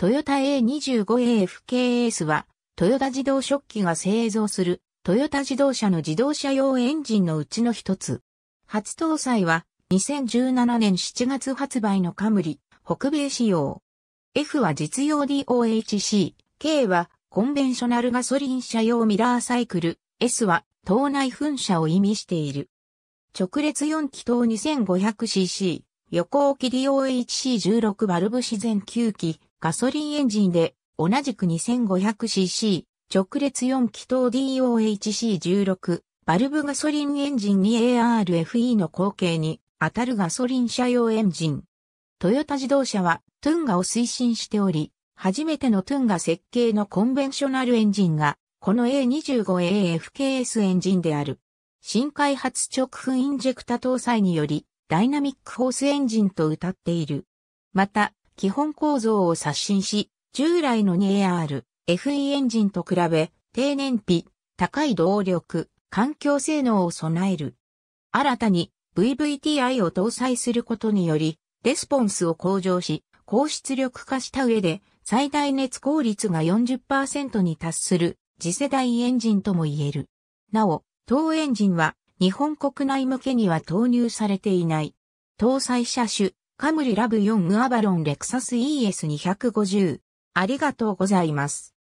トヨタ A25AFKS は、トヨタ自動食器が製造する、トヨタ自動車の自動車用エンジンのうちの一つ。初搭載は、2017年7月発売のカムリ、北米仕様。F は実用 DOHC、K はコンベンショナルガソリン車用ミラーサイクル、S は島内噴射を意味している。直列4気筒 2500cc、横置き DOHC16 バルブ自然9機、ガソリンエンジンで、同じく 2500cc、直列4気筒 DOHC16、バルブガソリンエンジン 2ARFE の後継に、当たるガソリン車用エンジン。トヨタ自動車は、トゥンガを推進しており、初めてのトゥンガ設計のコンベンショナルエンジンが、この A25AFKS エンジンである。新開発直噴インジェクタ搭載により、ダイナミックホースエンジンと謳っている。また、基本構造を刷新し、従来の 2AR、FE エンジンと比べ、低燃費、高い動力、環境性能を備える。新たに VVTI を搭載することにより、レスポンスを向上し、高出力化した上で、最大熱効率が40%に達する次世代エンジンとも言える。なお、当エンジンは日本国内向けには投入されていない。搭載車種、カムリラブ4アバロンレクサス ES250。ありがとうございます。